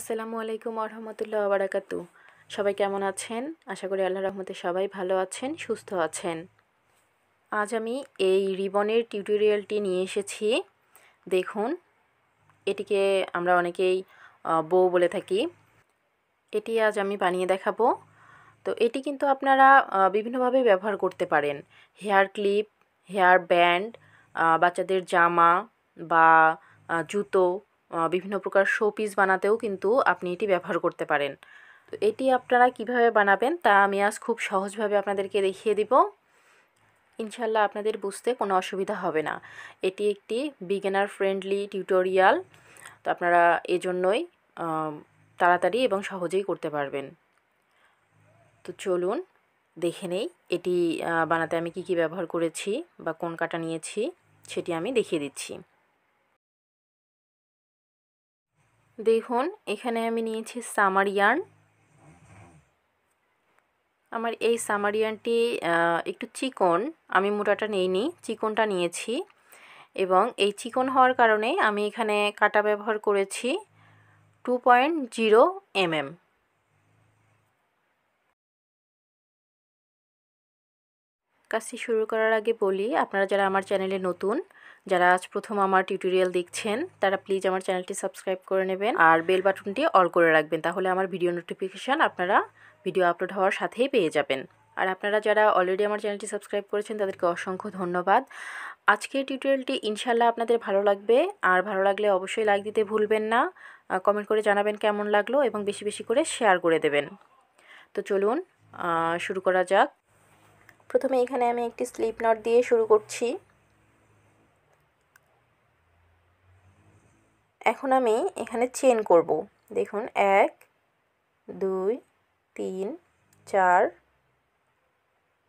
আসসালামু আলাইকুম আরহামতুল্লাহ আবরাকাত সবাই কেমন আছেন আশা করি আল্লাহ রহমতে সবাই ভালো আছেন সুস্থ আছেন আজ আমি এই রিবনের টিউটোরিয়ালটি নিয়ে এসেছি দেখুন এটিকে আমরা অনেকেই বউ বলে থাকি এটি আজ আমি বানিয়ে দেখাবো তো এটি কিন্তু আপনারা বিভিন্নভাবে ব্যবহার করতে পারেন হেয়ার ক্লিপ হেয়ার ব্যান্ড বাচ্চাদের জামা বা জুতো বিভিন্ন প্রকার শো পিস বানাতেও কিন্তু আপনি এটি ব্যবহার করতে পারেন তো এটি আপনারা কিভাবে বানাবেন তা আমি আজ খুব সহজভাবে আপনাদেরকে দেখিয়ে দিব ইনশাল্লাহ আপনাদের বুঝতে কোনো অসুবিধা হবে না এটি একটি বিগেনার ফ্রেন্ডলি টিউটোরিয়াল তো আপনারা এজন্যই তাড়াতাড়ি এবং সহজেই করতে পারবেন তো চলুন দেখে নেই এটি বানাতে আমি কি কি ব্যবহার করেছি বা কোন কাটা নিয়েছি সেটি আমি দেখিয়ে দিচ্ছি দেখুন এখানে আমি নিয়েছি সামারিয়ান আমার এই সামারিয়ানটি একটু চিকন আমি মোটাটা নিইনি চিকনটা নিয়েছি এবং এই চিকন হওয়ার কারণে আমি এখানে কাটা ব্যবহার করেছি টু পয়েন্ট জিরো এমএম কাজটি শুরু করার আগে বলি আপনারা যারা আমার চ্যানেলে নতুন যারা আজ প্রথম আমার টিউটোরিয়াল দেখছেন তারা প্লিজ আমার চ্যানেলটি সাবস্ক্রাইব করে নেবেন আর বেল বাটনটি অল করে রাখবেন তাহলে আমার ভিডিও নোটিফিকেশান আপনারা ভিডিও আপলোড হওয়ার সাথেই পেয়ে যাবেন আর আপনারা যারা অলরেডি আমার চ্যানেলটি সাবস্ক্রাইব করেছেন তাদেরকে অসংখ্য ধন্যবাদ আজকের টিউটোরিয়ালটি ইনশাল্লাহ আপনাদের ভালো লাগবে আর ভালো লাগলে অবশ্যই লাইক দিতে ভুলবেন না কমেন্ট করে জানাবেন কেমন লাগলো এবং বেশি বেশি করে শেয়ার করে দেবেন তো চলুন শুরু করা যাক প্রথমে এখানে আমি একটি স্লিপ নট দিয়ে শুরু করছি এখন আমি এখানে চেন করব দেখুন এক দুই তিন চার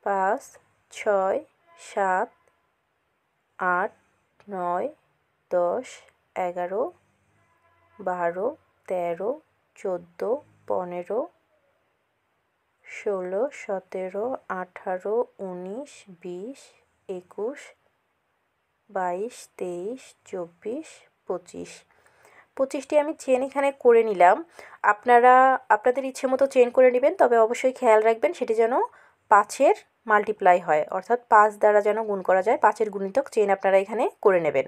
পাঁচ ছয় সাত আট নয় দশ এগারো বারো তেরো চোদ্দো পনেরো ষোলো সতেরো আঠারো উনিশ বিশ একুশ বাইশ তেইশ চব্বিশ পঁচিশ পঁচিশটি আমি চেন এখানে করে নিলাম আপনারা আপনাদের ইচ্ছে মতো চেন করে নেবেন তবে অবশ্যই খেয়াল রাখবেন সেটি যেন পাঁচের মাল্টিপ্লাই হয় অর্থাৎ পাঁচ দ্বারা যেন গুণ করা যায় পাঁচের গুণিতক চেন আপনারা এখানে করে নেবেন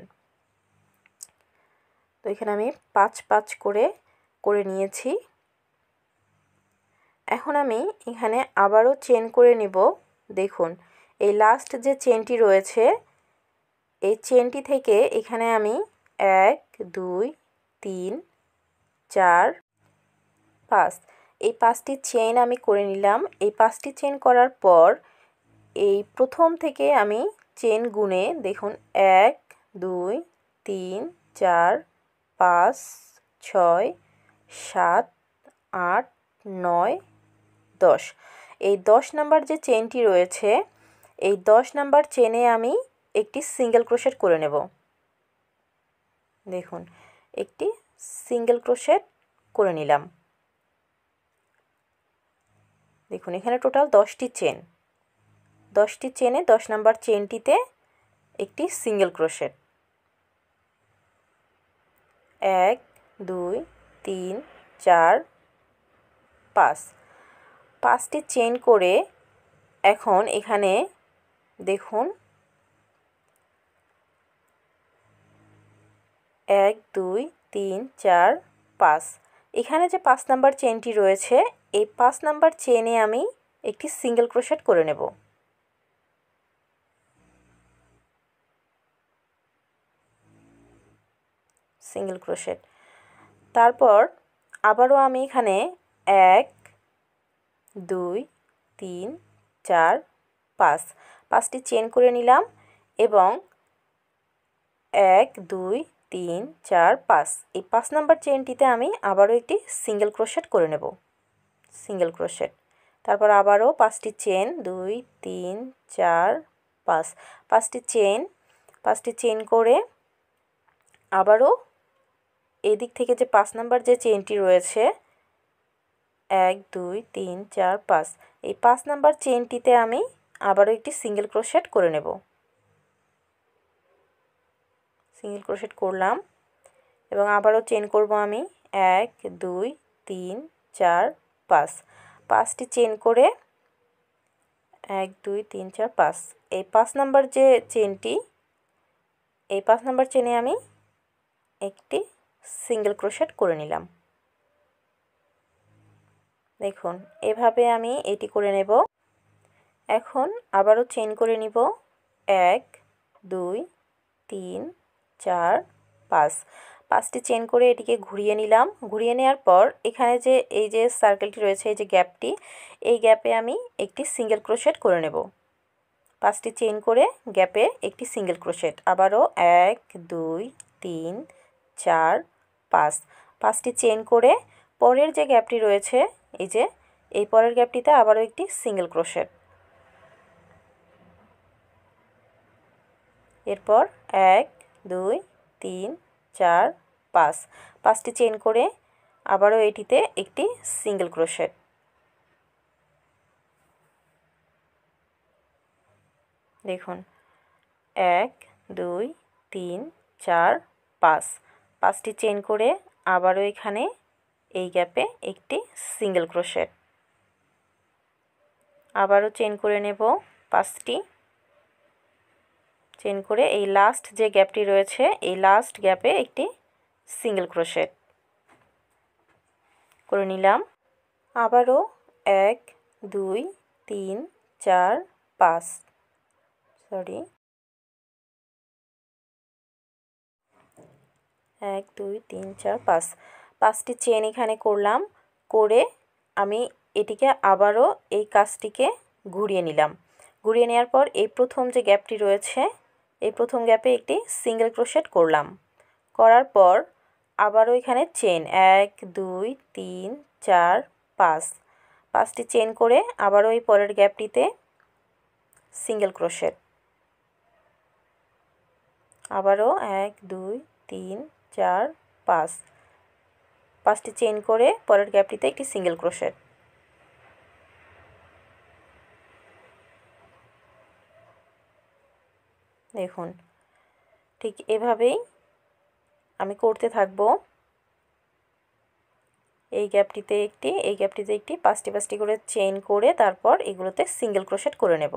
তো এখানে আমি পাঁচ পাঁচ করে করে নিয়েছি এখন আমি এখানে আবারও চেন করে নিব দেখুন এই লাস্ট যে চেনটি রয়েছে এই চেনটি থেকে এখানে আমি এক দুই তিন চার পাঁচ এই পাঁচটি চেইন আমি করে নিলাম এই পাঁচটি চেন করার পর এই প্রথম থেকে আমি চেন গুনে দেখুন এক দুই তিন চার পাঁচ ছয় সাত আট নয় দশ এই দশ নাম্বার যে চেনটি রয়েছে এই দশ নাম্বার চেনে আমি একটি সিঙ্গেল ক্রোশেট করে নেব দেখুন একটি সিঙ্গেল ক্রোশেট করে নিলাম দেখুন এখানে টোটাল দশটি চেন দশটি চেনে দশ নাম্বার চেনটিতে একটি সিঙ্গেল ক্রোশেট এক দুই তিন চার পাঁচ পাঁচটি চেন করে এখন এখানে দেখুন এক দুই তিন চার পাঁচ এখানে যে পাঁচ নাম্বার চেনটি রয়েছে এই পাঁচ নাম্বার চেনে আমি একটি সিঙ্গেল ক্রোশেট করে নেব সিঙ্গেল ক্রোশেট তারপর আবারও আমি এখানে এক দুই তিন চার পাঁচ পাঁচটি চেন করে নিলাম এবং এক দুই তিন চার পাঁচ এই পাঁচ নাম্বার চেনটিতে আমি আবারও একটি সিঙ্গেল ক্রোশেট করে নেব সিঙ্গেল ক্রোশেট তারপর আবারও পাঁচটি চেন দুই তিন চার পাঁচ পাঁচটি চেন পাঁচটি চেন করে আবারও এদিক থেকে যে পাঁচ নাম্বার যে চেনটি রয়েছে এক দুই তিন চার পাঁচ এই পাঁচ নাম্বার চেনটিতে আমি আবারও একটি সিঙ্গেল ক্রোশেট করে নেব সিঙ্গেল ক্রোশেট করলাম এবং আবারও চেন করব আমি এক দুই তিন চার পাঁচ পাঁচটি চেন করে এক দুই তিন চার পাঁচ এই পাঁচ নাম্বার যে চেনটি এই পাঁচ নাম্বার চেনে আমি একটি সিঙ্গেল ক্রোশেট করে নিলাম দেখুন এভাবে আমি এটি করে নেব এখন আবারও চেন করে নিব এক দুই তিন চার পাঁচ পাঁচটি চেন করে এটিকে ঘুরিয়ে নিলাম ঘুরিয়ে নেওয়ার পর এখানে যে এই যে সার্কেলটি রয়েছে এই যে গ্যাপটি এই গ্যাপে আমি একটি সিঙ্গেল ক্রোশেট করে নেব পাঁচটি চেন করে গ্যাপে একটি সিঙ্গেল ক্রোশেট আবারও এক দুই তিন চার পাঁচ পাঁচটি চেন করে পরের যে গ্যাপটি রয়েছে এই যে এই পরের গ্যাপটিতে আবারও একটি সিঙ্গেল ক্রোশেট এরপর এক দুই তিন চার পাঁচ পাঁচটি চেন করে আবারও এটিতে একটি সিঙ্গেল ক্রোশেট দেখুন এক দুই তিন চার পাঁচ পাঁচটি চেন করে আবারও এখানে এই গ্যাপে একটি সিঙ্গেল ক্রোশেট আবারও চেন করে নেব পাঁচটি চেন করে এই লাস্ট যে গ্যাপটি রয়েছে এই লাস্ট গ্যাপে একটি সিঙ্গেল ক্রোশেট করে নিলাম আবারও এক দুই তিন চার পাঁচ সরি এক দুই তিন চার পাঁচ পাঁচটি চেন এখানে করলাম করে আমি এটিকে আবারও এই কাজটিকে ঘুরিয়ে নিলাম ঘুরিয়ে নেওয়ার পর এই প্রথম যে গ্যাপটি রয়েছে এই প্রথম গ্যাপে একটি সিঙ্গেল ক্রোশেট করলাম করার পর আবারও এখানে চেন এক দুই তিন চার পাঁচ পাঁচটি চেন করে আবারও এই পরের গ্যাপটিতে সিঙ্গেল ক্রোশেট আবারও এক দুই তিন চার পাঁচ পাঁচটি চেন করে পরের গ্যাপটিতে একটি সিঙ্গেল ক্রোশেট দেখুন ঠিক এভাবেই আমি করতে থাকব এই গ্যাপটিতে একটি এই গ্যাপটিতে একটি পাঁচটি পাঁচটি করে চেইন করে তারপর এগুলোতে সিঙ্গেল ক্রোশেট করে নেব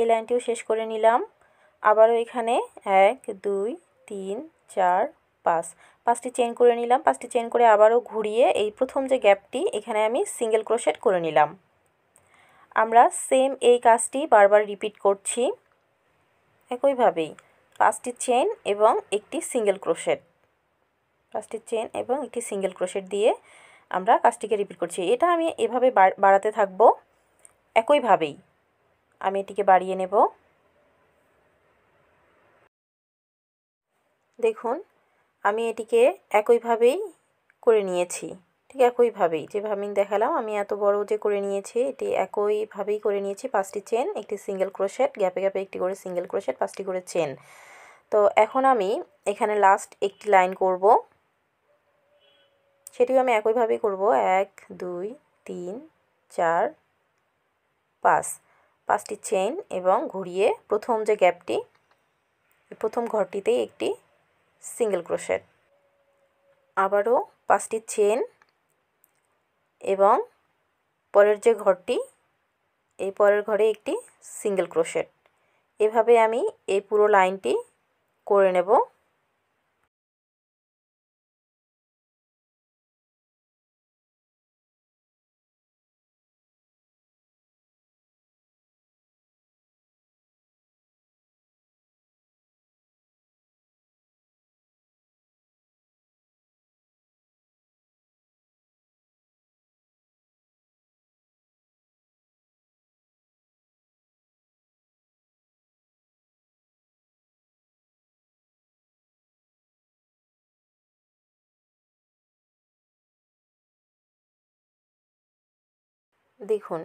এই লাইনটিও শেষ করে নিলাম আবারও এখানে এক দুই তিন চার পাঁচ পাঁচটি চেন করে নিলাম পাঁচটি চেন করে আবারও ঘুরিয়ে এই প্রথম যে গ্যাপটি এখানে আমি সিঙ্গেল ক্রোশেট করে নিলাম আমরা সেম এই কাজটি বারবার রিপিট করছি একইভাবেই পাঁচটি চেন এবং একটি সিঙ্গেল ক্রোশেট পাঁচটি চেন এবং একটি সিঙ্গেল ক্রোশেট দিয়ে আমরা কাজটিকে রিপিট করছি এটা আমি এভাবে বাড়াতে থাকবো একইভাবেই আমি এটিকে বাড়িয়ে নেব দেখুন আমি এটিকে একইভাবেই করে নিয়েছি ঠিক একইভাবেই যেভাবে আমি দেখালাম আমি এত বড় যে করে নিয়েছি এটি একইভাবেই করে নিয়েছি পাঁচটি চেন একটি সিঙ্গেল ক্রোশেট গ্যাপে গ্যাপে একটি করে সিঙ্গেল ক্রোশেট পাঁচটি করে চেন তো এখন আমি এখানে লাস্ট একটি লাইন করব সেটিও আমি একইভাবেই করব এক দুই তিন চার পাঁচ পাঁচটি চেইন এবং ঘুরিয়ে প্রথম যে গ্যাপটি প্রথম ঘরটিতে একটি সিঙ্গেল ক্রোশেট আবারও পাঁচটি চেন এবং পরের যে ঘরটি এই পরের ঘরে একটি সিঙ্গেল ক্রোশেট এভাবে আমি এই পুরো লাইনটি করে নেব দেখুন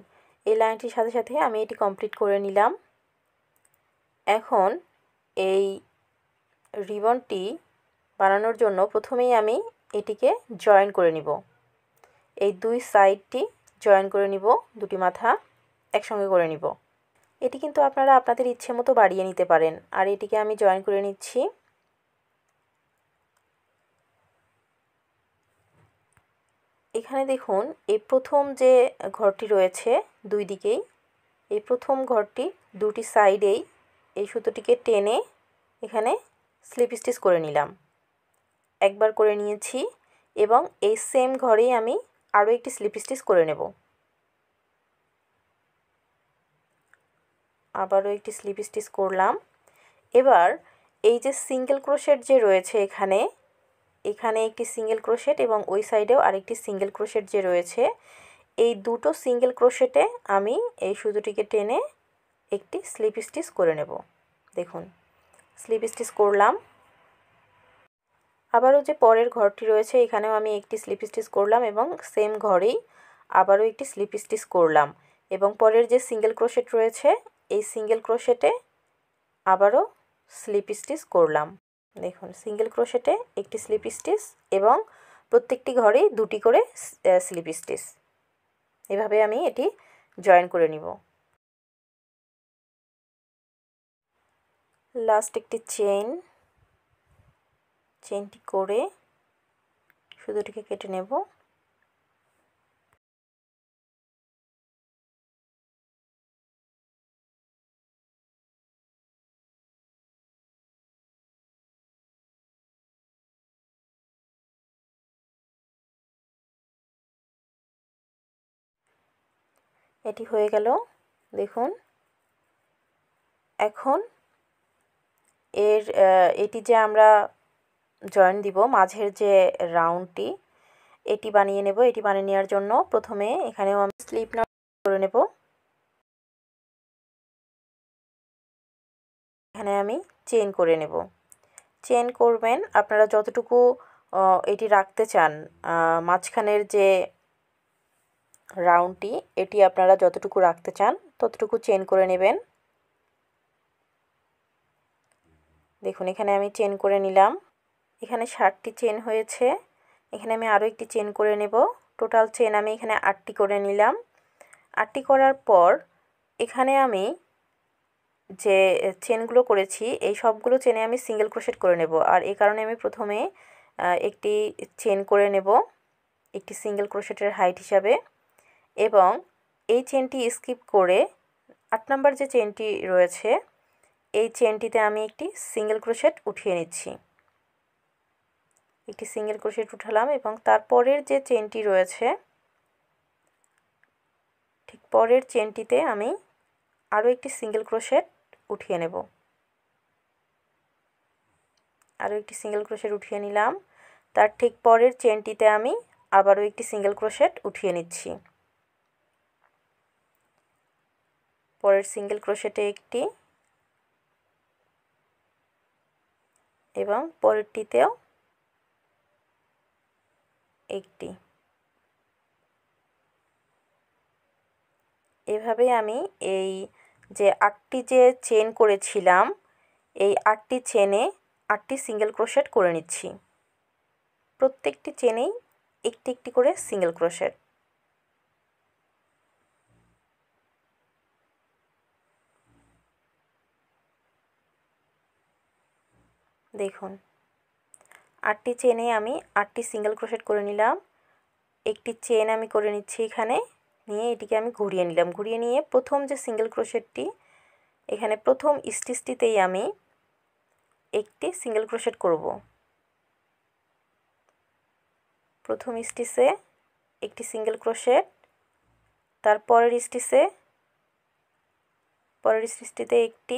এই লাইনটির সাথে সাথে আমি এটি কমপ্লিট করে নিলাম এখন এই রিবনটি বানানোর জন্য প্রথমেই আমি এটিকে জয়েন করে নিব এই দুই সাইডটি জয়েন করে নিব দুটি মাথা একসঙ্গে করে নিব এটি কিন্তু আপনারা আপনাদের ইচ্ছে মতো বাড়িয়ে নিতে পারেন আর এটিকে আমি জয়েন করে নিচ্ছি এখানে দেখুন এই প্রথম যে ঘরটি রয়েছে দুই দিকেই এই প্রথম ঘরটি দুটি সাইডেই এই সুতোটিকে টেনে এখানে স্লিপ স্টিচ করে নিলাম একবার করে নিয়েছি এবং এই সেম ঘরেই আমি আরও একটি স্লিপ স্টিচ করে নেব আবারও একটি স্লিপ স্টিচ করলাম এবার এই যে সিঙ্গেল ক্রোশের যে রয়েছে এখানে এখানে একটি সিঙ্গেল ক্রোশেট এবং ওই সাইডেও আরেকটি সিঙ্গেল ক্রোশেট যে রয়েছে এই দুটো সিঙ্গেল ক্রোশেটে আমি এই সুতোটিকে টেনে একটি স্লিপ স্টিচ করে নেব দেখুন স্লিপ স্টিচ করলাম আবারও যে পরের ঘরটি রয়েছে এখানেও আমি একটি স্লিপ স্টিচ করলাম এবং সেম ঘরেই আবারও একটি স্লিপ স্টিচ করলাম এবং পরের যে সিঙ্গেল ক্রোশেট রয়েছে এই সিঙ্গেল ক্রোশেটে আবারও স্লিপ স্টিচ করলাম দেখুন সিঙ্গেল ক্রোশেটে একটি স্লিপ স্টিচ এবং প্রত্যেকটি ঘরেই দুটি করে স্লিপ স্টিচ এভাবে আমি এটি জয়েন করে নিব লাস্ট একটি চেন চেনটি করে শুধুটিকে কেটে নেব এটি হয়ে গেল দেখুন এখন এর এটি যে আমরা জয়েন দিব মাঝের যে রাউন্ডটি এটি বানিয়ে নেব এটি বানিয়ে নেওয়ার জন্য প্রথমে এখানেও আমি স্লিপ নট করে নেব এখানে আমি চেন করে নেব চেন করবেন আপনারা যতটুকু এটি রাখতে চান মাঝখানের যে রাউন্ডটি এটি আপনারা যতটুকু রাখতে চান ততটুকু চেন করে নেবেন দেখুন এখানে আমি চেন করে নিলাম এখানে ষাটটি চেন হয়েছে এখানে আমি আরও একটি চেন করে নেব টোটাল চেন আমি এখানে আটটি করে নিলাম আটটি করার পর এখানে আমি যে চেনগুলো করেছি এই সবগুলো চেনে আমি সিঙ্গেল ক্রোশেট করে নেব আর এই কারণে আমি প্রথমে একটি চেন করে নেব একটি সিঙ্গেল ক্রোশেটের হাইট হিসাবে এবং এই চেনটি স্কিপ করে আট নাম্বার যে চেনটি রয়েছে এই চেনটিতে আমি একটি সিঙ্গেল ক্রোশেট উঠিয়ে নিচ্ছি একটি সিঙ্গেল ক্রোশেট উঠালাম এবং তারপরের যে চেনটি রয়েছে ঠিক পরের চেনটিতে আমি আরও একটি সিঙ্গেল ক্রোশেট উঠিয়ে নেব আরও একটি সিঙ্গেল ক্রোশেট উঠিয়ে নিলাম তার ঠিক পরের চেনটিতে আমি আবারও একটি সিঙ্গেল ক্রোশেট উঠিয়ে নিচ্ছি পরের সিঙ্গেল ক্রোশেটে একটি এবং পরেরটিতেও একটি এভাবে আমি এই যে আটটি যে চেন করেছিলাম এই আটটি চেনে আটটি সিঙ্গেল ক্রোশেট করে নিচ্ছি প্রত্যেকটি চেনেই একটি একটি করে সিঙ্গেল ক্রোশেট দেখুন আটটি চেনে আমি আটটি সিঙ্গেল ক্রোশেট করে নিলাম একটি চেন আমি করে নিচ্ছি এখানে নিয়ে এটিকে আমি ঘুরিয়ে নিলাম ঘুরিয়ে নিয়ে প্রথম যে সিঙ্গেল ক্রোশেটটি এখানে প্রথম স্টিচটিতেই আমি একটি সিঙ্গেল ক্রোশেট করব প্রথম স্টিচে একটি সিঙ্গেল ক্রোশেট তারপরের স্টিচে পরের স্টিচটিতে একটি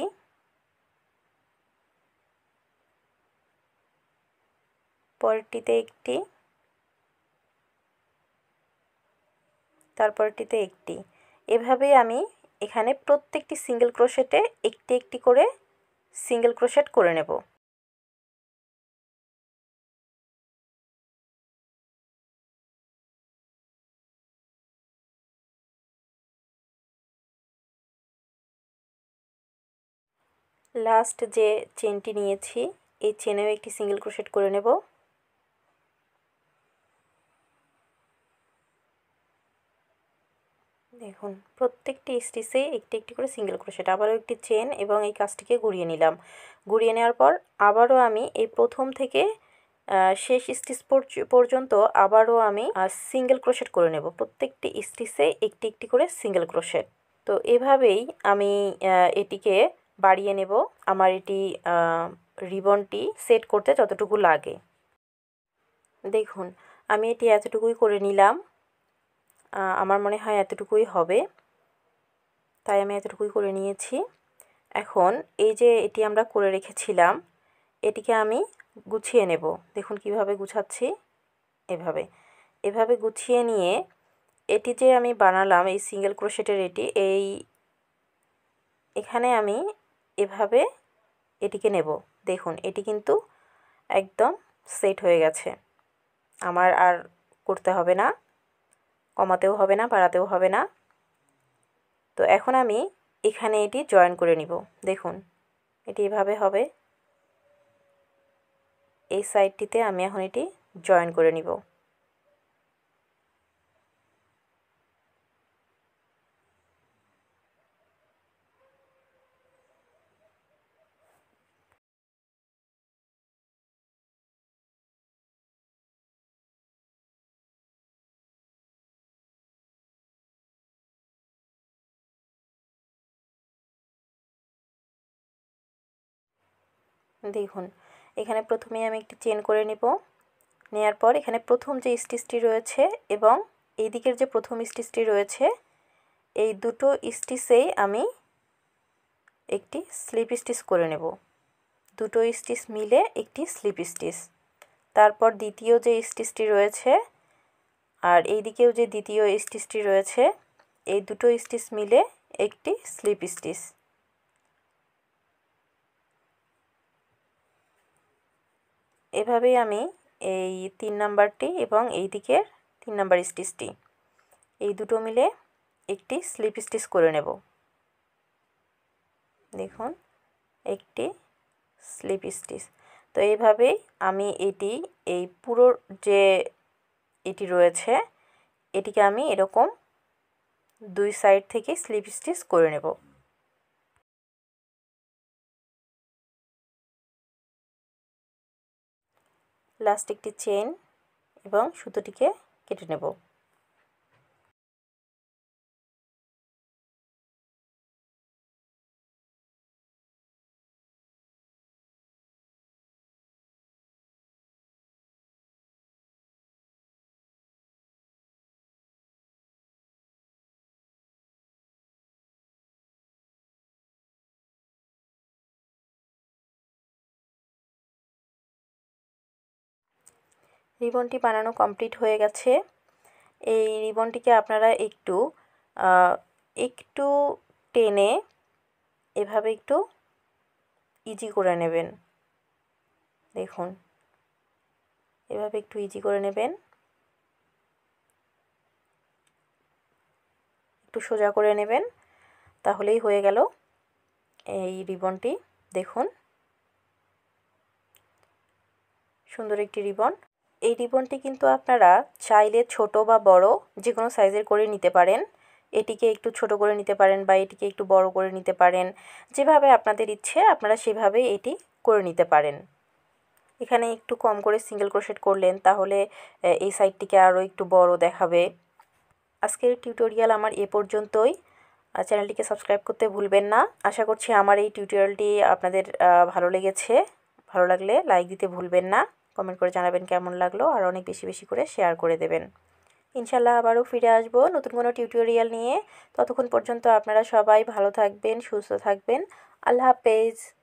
তারপরটিতে একটি তারপরটিতে একটি এভাবে আমি এখানে প্রত্যেকটি সিঙ্গেল ক্রোশেটে একটি একটি করে সিঙ্গেল ক্রোশেট করে নেব লাস্ট যে চেনটি নিয়েছি এই চেনেও একটি সিঙ্গেল ক্রোশেট করে নেব দেখুন প্রত্যেকটি স্টিচে একটি একটি করে সিঙ্গেল ক্রোশেট আবারও একটি চেন এবং এই কাজটিকে ঘুরিয়ে নিলাম ঘুরিয়ে নেওয়ার পর আবারও আমি এই প্রথম থেকে শেষ স্টিচ পর্যন্ত আবারও আমি সিঙ্গেল ক্রোশেট করে নেব প্রত্যেকটি স্টিচে একটি একটি করে সিঙ্গেল ক্রোশেট তো এভাবেই আমি এটিকে বাড়িয়ে নেব আমার এটি রিবনটি সেট করতে যতটুকু লাগে দেখুন আমি এটি এতটুকুই করে নিলাম আমার মনে হয় এতটুকুই হবে তাই আমি এতটুকুই করে নিয়েছি এখন এই যে এটি আমরা করে রেখেছিলাম এটিকে আমি গুছিয়ে নেব দেখুন কিভাবে গুছাচ্ছি এভাবে এভাবে গুছিয়ে নিয়ে এটি যে আমি বানালাম এই সিঙ্গেল ক্রোশেটের এটি এই এখানে আমি এভাবে এটিকে নেব দেখুন এটি কিন্তু একদম সেট হয়ে গেছে আমার আর করতে হবে না কমাতেও হবে না বাড়াতেও হবে না তো এখন আমি এখানে এটি জয়েন করে নিব দেখুন এটি এভাবে হবে এই সাইডটিতে আমি এখন এটি জয়েন করে নিব দেখুন এখানে প্রথমে আমি একটি চেন করে নেব নেয়ার পর এখানে প্রথম যে স্টিচটি রয়েছে এবং এই দিকের যে প্রথম স্টিচটি রয়েছে এই দুটো স্টিচেই আমি একটি স্লিপ স্টিচ করে নেব দুটো স্টিচ মিলে একটি স্লিপ স্টিচ তারপর দ্বিতীয় যে স্টিচটি রয়েছে আর এই দিকেও যে দ্বিতীয় স্টিচটি রয়েছে এই দুটো স্টিচ মিলে একটি স্লিপ স্টিচ এভাবেই আমি এই তিন নাম্বারটি এবং এই দিকের তিন নাম্বার স্টিচটি এই দুটো মিলে একটি স্লিপ স্টিচ করে নেব দেখুন একটি স্লিপ স্টিচ তো এইভাবেই আমি এটি এই পুরো যে এটি রয়েছে এটিকে আমি এরকম দুই সাইড থেকে স্লিপ স্টিচ করে নেব লাস্ট একটি চেন এবং সুতোটিকে কেটে নেব রিবনটি বানানো কমপ্লিট হয়ে গেছে এই রিবনটিকে আপনারা একটু একটু টেনে এভাবে একটু ইজি করে নেবেন দেখুন এভাবে একটু ইজি করে নেবেন একটু সোজা করে নেবেন তাহলেই হয়ে গেল এই রিবনটি দেখুন সুন্দর একটি রিবন এই রিবনটি কিন্তু আপনারা চাইলে ছোট বা বড় যে কোনো সাইজের করে নিতে পারেন এটিকে একটু ছোট করে নিতে পারেন বা এটিকে একটু বড় করে নিতে পারেন যেভাবে আপনাদের ইচ্ছে আপনারা সেভাবে এটি করে নিতে পারেন এখানে একটু কম করে সিঙ্গেল ক্রোশেট করলেন তাহলে এই সাইডটিকে আরও একটু বড় দেখাবে আজকের টিউটোরিয়াল আমার এ পর্যন্তই চ্যানেলটিকে সাবস্ক্রাইব করতে ভুলবেন না আশা করছি আমার এই টিউটোরিয়ালটি আপনাদের ভালো লেগেছে ভালো লাগলে লাইক দিতে ভুলবেন না কমেন্ট করে জানাবেন কেমন লাগলো আর অনেক বেশি বেশি করে শেয়ার করে দেবেন ইনশাল্লাহ আবারও ফিরে আসবো নতুন কোনো টিউটোরিয়াল নিয়ে ততক্ষণ পর্যন্ত আপনারা সবাই ভালো থাকবেন সুস্থ থাকবেন আল্লাহ হাফেজ